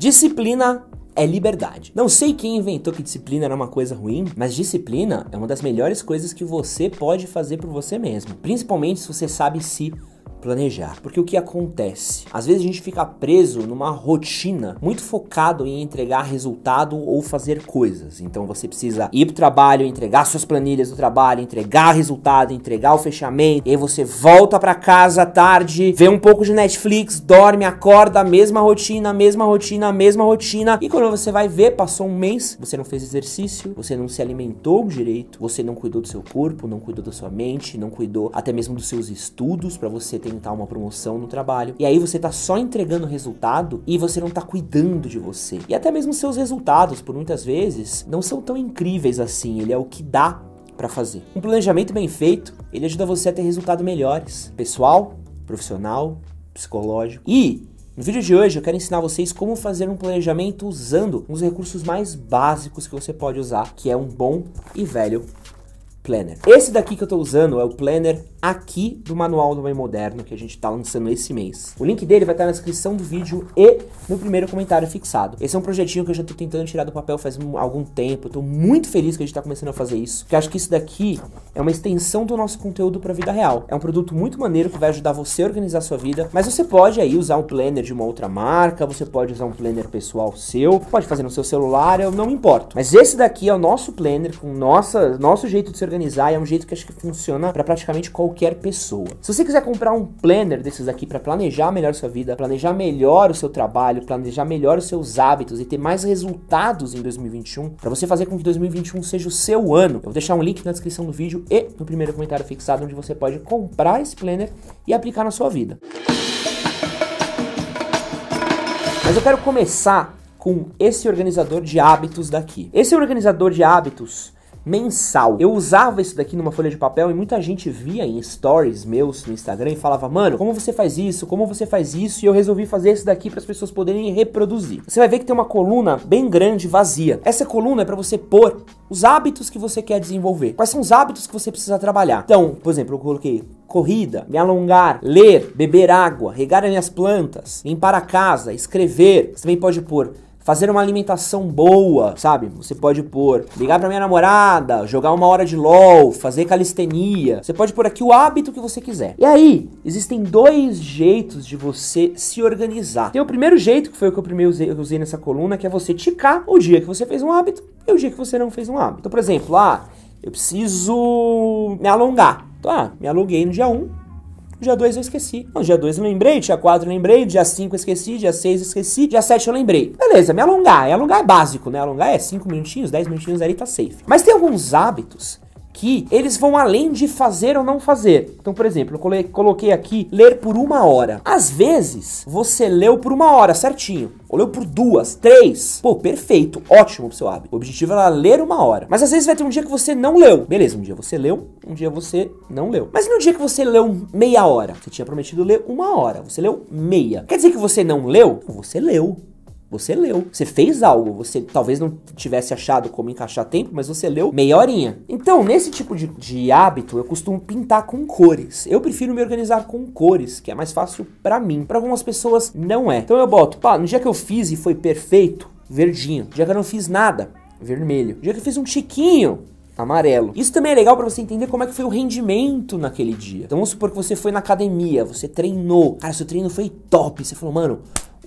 Disciplina é liberdade. Não sei quem inventou que disciplina era uma coisa ruim, mas disciplina é uma das melhores coisas que você pode fazer por você mesmo, principalmente se você sabe se planejar. Porque o que acontece? Às vezes a gente fica preso numa rotina muito focado em entregar resultado ou fazer coisas. Então você precisa ir pro trabalho, entregar suas planilhas do trabalho, entregar resultado, entregar o fechamento, e aí você volta para casa à tarde, vê um pouco de Netflix, dorme, acorda, mesma rotina, mesma rotina, mesma rotina. E quando você vai ver, passou um mês, você não fez exercício, você não se alimentou direito, você não cuidou do seu corpo, não cuidou da sua mente, não cuidou até mesmo dos seus estudos para você ter tentar uma promoção no trabalho. E aí você tá só entregando resultado e você não tá cuidando de você. E até mesmo seus resultados, por muitas vezes, não são tão incríveis assim. Ele é o que dá para fazer. Um planejamento bem feito, ele ajuda você a ter resultados melhores, pessoal, profissional, psicológico. E no vídeo de hoje eu quero ensinar vocês como fazer um planejamento usando um dos recursos mais básicos que você pode usar, que é um bom e velho planner. Esse daqui que eu estou usando é o Planner aqui do Manual do Homem Moderno que a gente está lançando esse mês. O link dele vai estar tá na descrição do vídeo e no primeiro comentário fixado. Esse é um projetinho que eu já estou tentando tirar do papel faz algum tempo. Eu tô muito feliz que a gente está começando a fazer isso, porque acho que isso daqui é uma extensão do nosso conteúdo para a vida real. É um produto muito maneiro que vai ajudar você a organizar a sua vida, mas você pode aí usar um planner de uma outra marca, você pode usar um planner pessoal seu, pode fazer no seu celular, eu não importo. Mas esse daqui é o nosso planner com nossa, nosso jeito de se organizar, e é um jeito que acho que funciona para praticamente qualquer qualquer pessoa. Se você quiser comprar um planner desses aqui para planejar melhor sua vida, planejar melhor o seu trabalho, planejar melhor os seus hábitos e ter mais resultados em 2021, para você fazer com que 2021 seja o seu ano, eu vou deixar um link na descrição do vídeo e no primeiro comentário fixado onde você pode comprar esse planner e aplicar na sua vida. Mas eu quero começar com esse organizador de hábitos daqui. Esse organizador de hábitos mensal. Eu usava isso daqui numa folha de papel e muita gente via em stories meus no Instagram e falava: "Mano, como você faz isso? Como você faz isso?" E eu resolvi fazer isso daqui para as pessoas poderem reproduzir. Você vai ver que tem uma coluna bem grande vazia. Essa coluna é para você pôr os hábitos que você quer desenvolver. Quais são os hábitos que você precisa trabalhar? Então, por exemplo, eu coloquei corrida, me alongar, ler, beber água, regar minhas plantas, limpar a casa, escrever. Você também pode pôr fazer uma alimentação boa, sabe? Você pode pôr ligar para minha namorada, jogar uma hora de LOL, fazer calistenia. Você pode pôr aqui o hábito que você quiser. E aí, existem dois jeitos de você se organizar. Tem o primeiro jeito, que foi o que eu primeiro usei, usei nessa coluna, que é você ticar o dia que você fez um hábito e o dia que você não fez um hábito. Então, por exemplo, ah, eu preciso me alongar. Então, ah, me alonguei no dia 1, dia 2 eu esqueci. Não, dia 2 eu lembrei, dia 4 eu lembrei, dia 5 eu esqueci, dia 6 eu esqueci, dia 7 eu lembrei. Beleza, me alongar. Me alongar é básico, né? Alongar é 5 minutinhos, 10 minutinhos ali tá safe. Mas tem alguns hábitos aqui, eles vão além de fazer ou não fazer. Então, por exemplo, eu coloquei aqui ler por uma hora. Às vezes, você leu por uma hora certinho, ou leu por duas, três. Pô, perfeito, ótimo pro seu hábito. O objetivo era ler uma hora. Mas às vezes vai ter um dia que você não leu. Beleza, um dia você leu, um dia você não leu. Mas no dia que você leu meia hora, você tinha prometido ler uma hora, você leu meia. Quer dizer que você não leu? Você leu. Você leu, você fez algo, você talvez não tivesse achado como encaixar tempo, mas você leu meia horinha. Então, nesse tipo de, de hábito, eu costumo pintar com cores. Eu prefiro me organizar com cores, que é mais fácil para mim. Para algumas pessoas, não é. Então eu boto, pá, no dia que eu fiz e foi perfeito, verdinho. No dia que eu não fiz nada, vermelho. No dia que eu fiz um chiquinho, amarelo. Isso também é legal para você entender como é que foi o rendimento naquele dia. Então vamos supor que você foi na academia, você treinou. Cara, seu treino foi top. Você falou, mano,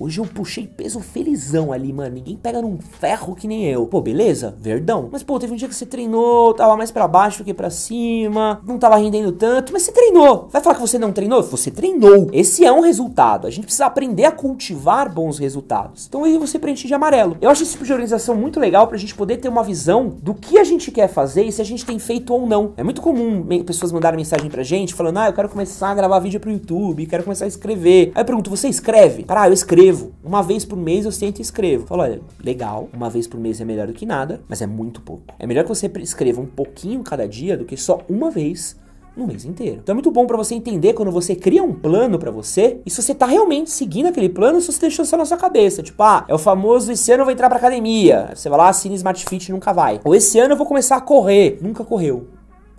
Hoje eu puxei peso felizão ali, mano. Ninguém pega num ferro que nem eu. Pô, beleza? Verdão. Mas, pô, teve um dia que você treinou, tava mais para baixo que para cima, não tava rendendo tanto, mas você treinou. Vai falar que você não treinou? Você treinou. Esse é um resultado. A gente precisa aprender a cultivar bons resultados. Então aí você preenche de amarelo. Eu acho esse tipo de organização muito legal pra gente poder ter uma visão do que a gente quer fazer e se a gente tem feito ou não. É muito comum pessoas mandarem mensagem pra gente falando: ah, eu quero começar a gravar vídeo pro YouTube, quero começar a escrever. Aí eu pergunto: você escreve? Cara, eu escrevo escrevo. Uma vez por mês eu sento e escrevo. Falo, olha, legal, uma vez por mês é melhor do que nada, mas é muito pouco. É melhor que você escreva um pouquinho cada dia do que só uma vez no mês inteiro. Então é muito bom para você entender quando você cria um plano para você e se você tá realmente seguindo aquele plano, se você deixou só na sua cabeça, tipo, ah, é o famoso esse ano eu vou entrar pra academia. Você vai lá, assina Smart Fit nunca vai. Ou esse ano eu vou começar a correr, nunca correu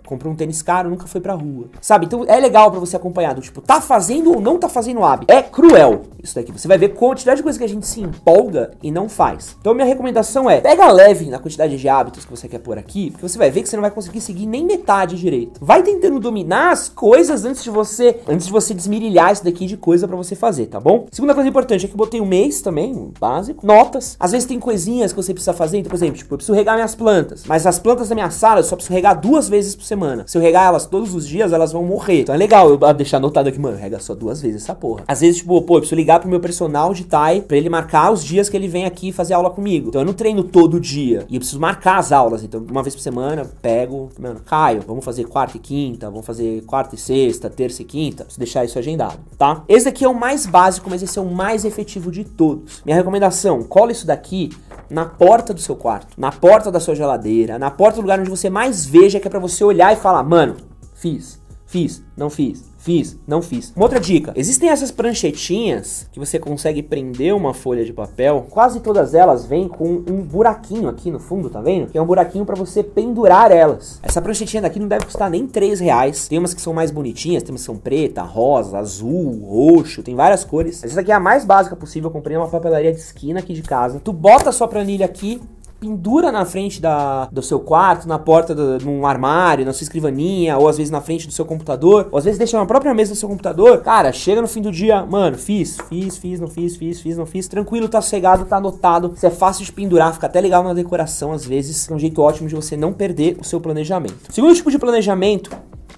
comprou um tênis caro, nunca foi pra rua. Sabe? Então é legal para você acompanhar, do tipo, tá fazendo ou não tá fazendo o hábito. É cruel isso daqui. Você vai ver quantidade de coisa que a gente se empolga e não faz. Então minha recomendação é, pega leve na quantidade de hábitos que você quer pôr aqui, porque você vai ver que você não vai conseguir seguir nem metade direito. Vai tentando dominar as coisas antes de você, antes de você desmirilhar isso daqui de coisa para você fazer, tá bom? Segunda coisa importante é que eu botei um mês também, um básico, notas. Às vezes tem coisinhas que você precisa fazer, então, por exemplo, tipo, eu preciso regar minhas plantas, mas as plantas da minha sala eu só preciso regar duas vezes por semana semana. Se eu regar elas todos os dias, elas vão morrer. Então é legal eu ah, deixar anotado aqui, mano, rega só duas vezes essa porra. Às vezes, tipo, pô, eu preciso ligar pro meu personal de Thai pra ele marcar os dias que ele vem aqui fazer aula comigo. Então eu não treino todo dia. E eu preciso marcar as aulas. Então, uma vez por semana, pego, mano, Caio, vamos fazer quarta e quinta, vamos fazer quarta e sexta, terça e quinta. Preciso deixar isso agendado, tá? Esse daqui é o mais básico, mas esse é o mais efetivo de todos. Minha recomendação, cola isso daqui na porta do seu quarto, na porta da sua geladeira, na porta do lugar onde você mais veja que é para você olhar e falar: "Mano, fiz, fiz, não fiz, Fiz, não fiz. Uma outra dica: existem essas pranchetinhas que você consegue prender uma folha de papel. Quase todas elas vêm com um buraquinho aqui no fundo, tá vendo? Que é um buraquinho para você pendurar elas. Essa pranchetinha daqui não deve custar nem 3 reais. Tem umas que são mais bonitinhas, tem umas que são preta, rosa, azul, roxo, tem várias cores. Essa daqui é a mais básica possível. Eu comprei uma papelaria de esquina aqui de casa. Tu bota a sua planilha aqui, pendura na frente da, do seu quarto, na porta do, num armário, na sua escrivaninha, ou às vezes na frente do seu computador, ou às vezes deixa na própria mesa do seu computador. Cara, chega no fim do dia, mano, fiz, fiz, fiz, não fiz, fiz, fiz, não fiz. Tranquilo, tá sossegado, tá anotado. Isso é fácil de pendurar, fica até legal na decoração às vezes. É um jeito ótimo de você não perder o seu planejamento. Segundo tipo de planejamento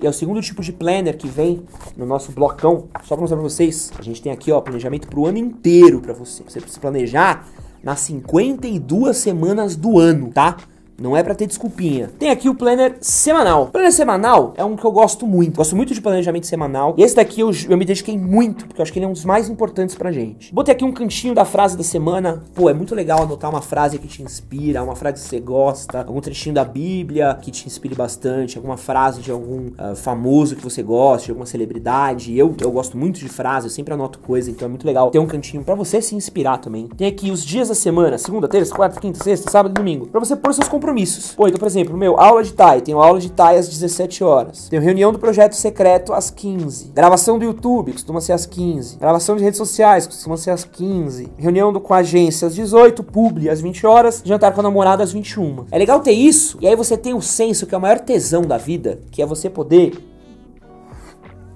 e é o segundo tipo de planner que vem no nosso blocão. Só para mostrar para vocês, a gente tem aqui ó planejamento para o ano inteiro para você. Você você planejar nas 52 semanas do ano, tá? Não é para ter desculpinha. Tem aqui o planner semanal. O planner semanal é um que eu gosto muito. Gosto muito de planejamento semanal. E esse daqui eu, eu me dediquei muito, porque eu acho que ele é um dos mais importantes pra gente. Botei aqui um cantinho da frase da semana. Pô, é muito legal anotar uma frase que te inspira, uma frase que você gosta, algum trechinho da Bíblia que te inspire bastante, alguma frase de algum uh, famoso que você gosta, de alguma celebridade. Eu, eu gosto muito de frases. eu sempre anoto coisa, então é muito legal ter um cantinho para você se inspirar também. Tem aqui os dias da semana, segunda, terça, quarta, quinta, sexta, sábado e domingo, para você pôr seus compromissos compromissos. Pô, então, por exemplo, meu, aula de Thai. Tenho aula de Thai às 17 horas. Tenho reunião do projeto secreto às 15. Gravação do YouTube, costuma ser às 15. Gravação de redes sociais, costuma ser às 15. Reunião do, com a agência às 18. Publi às 20 horas. Jantar com a namorada às 21. É legal ter isso. E aí você tem o senso que é o maior tesão da vida, que é você poder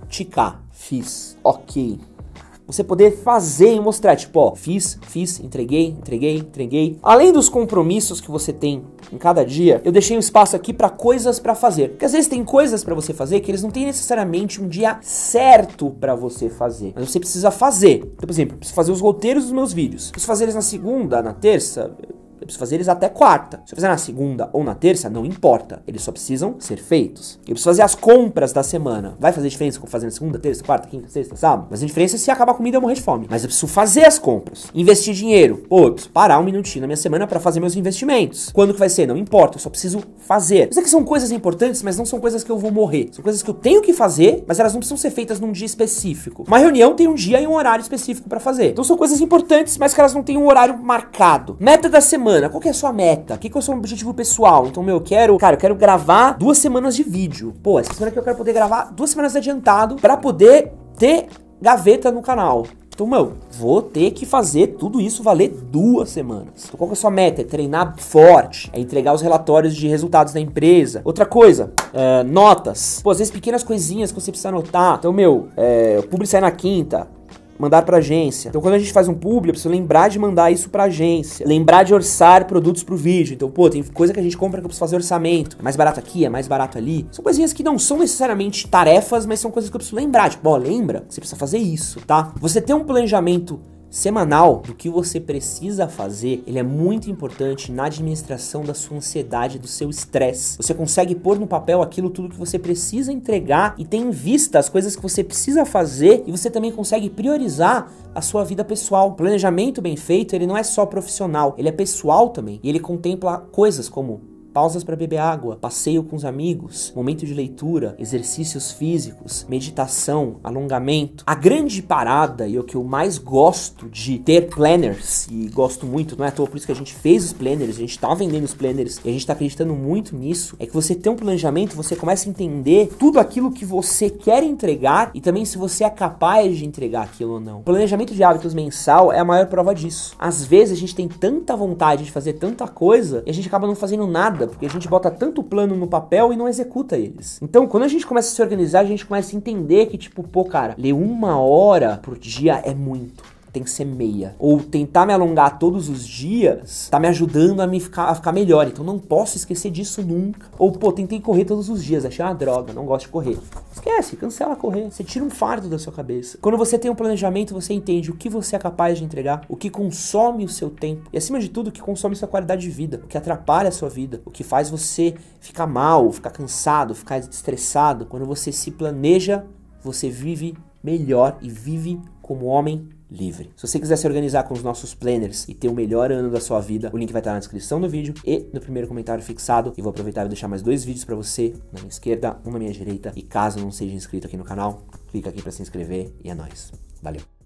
ticar. Fiz. Ok você poder fazer e mostrar, tipo, ó, fiz, fiz, entreguei, entreguei, entreguei. Além dos compromissos que você tem em cada dia, eu deixei um espaço aqui para coisas para fazer. Porque às vezes tem coisas para você fazer que eles não têm necessariamente um dia certo para você fazer, mas você precisa fazer. Então, por exemplo, eu preciso fazer os roteiros dos meus vídeos. preciso fazer eles na segunda, na terça, preciso fazer eles até quarta. Se eu fizer na segunda ou na terça, não importa. Eles só precisam ser feitos. Eu preciso fazer as compras da semana. Vai fazer diferença com fazer na segunda, terça, quarta, quinta, sexta, sábado? Mas a diferença é se acabar a comida eu morrer de fome. Mas eu preciso fazer as compras. Investir dinheiro. Pô, eu preciso parar um minutinho na minha semana para fazer meus investimentos. Quando que vai ser? Não importa. Eu só preciso fazer. Isso aqui são coisas importantes, mas não são coisas que eu vou morrer. São coisas que eu tenho que fazer, mas elas não precisam ser feitas num dia específico. Uma reunião tem um dia e um horário específico para fazer. Então são coisas importantes, mas que elas não têm um horário marcado. Meta da semana qual que é a sua meta? O que, que é o seu objetivo pessoal? Então, meu, eu quero, cara, eu quero gravar duas semanas de vídeo. Pô, essa semana que eu quero poder gravar duas semanas adiantado para poder ter gaveta no canal. Então, meu, vou ter que fazer tudo isso valer duas semanas. Então, qual que é a sua meta? É treinar forte, é entregar os relatórios de resultados da empresa. Outra coisa, é, notas. Pô, às vezes pequenas coisinhas que você precisa anotar. Então, meu, é, público publicar na quinta, mandar para agência. Então quando a gente faz um público, eu preciso lembrar de mandar isso para agência, lembrar de orçar produtos para o vídeo. Então, pô, tem coisa que a gente compra que eu preciso fazer orçamento. É mais barato aqui, é mais barato ali. São coisinhas que não são necessariamente tarefas, mas são coisas que eu preciso lembrar, tipo, ó, lembra, você precisa fazer isso, tá? Você tem um planejamento semanal do que você precisa fazer, ele é muito importante na administração da sua ansiedade, do seu estresse. Você consegue pôr no papel aquilo tudo que você precisa entregar e tem em vista as coisas que você precisa fazer e você também consegue priorizar a sua vida pessoal. O planejamento bem feito, ele não é só profissional, ele é pessoal também e ele contempla coisas como pausas para beber água, passeio com os amigos, momento de leitura, exercícios físicos, meditação, alongamento. A grande parada e o que eu mais gosto de ter planners, e gosto muito, não é à toa por isso que a gente fez os planners, a gente tá vendendo os planners e a gente tá acreditando muito nisso, é que você tem um planejamento, você começa a entender tudo aquilo que você quer entregar e também se você é capaz de entregar aquilo ou não. O planejamento de hábitos mensal é a maior prova disso. Às vezes a gente tem tanta vontade de fazer tanta coisa e a gente acaba não fazendo nada porque a gente bota tanto plano no papel e não executa eles. Então, quando a gente começa a se organizar, a gente começa a entender que, tipo, pô, cara, ler uma hora por dia é muito tem que ser meia. Ou tentar me alongar todos os dias tá me ajudando a me ficar, a ficar melhor. Então não posso esquecer disso nunca. Ou, pô, tentei correr todos os dias, achei uma droga, não gosto de correr. Esquece, cancela correr. Você tira um fardo da sua cabeça. Quando você tem um planejamento, você entende o que você é capaz de entregar, o que consome o seu tempo e, acima de tudo, o que consome sua qualidade de vida, o que atrapalha a sua vida, o que faz você ficar mal, ficar cansado, ficar estressado. Quando você se planeja, você vive melhor e vive como homem livre. Se você quiser se organizar com os nossos planners e ter o melhor ano da sua vida, o link vai estar na descrição do vídeo e no primeiro comentário fixado. E vou aproveitar e deixar mais dois vídeos para você, na minha esquerda, um na minha direita. E caso não seja inscrito aqui no canal, clica aqui para se inscrever e é nóis. Valeu!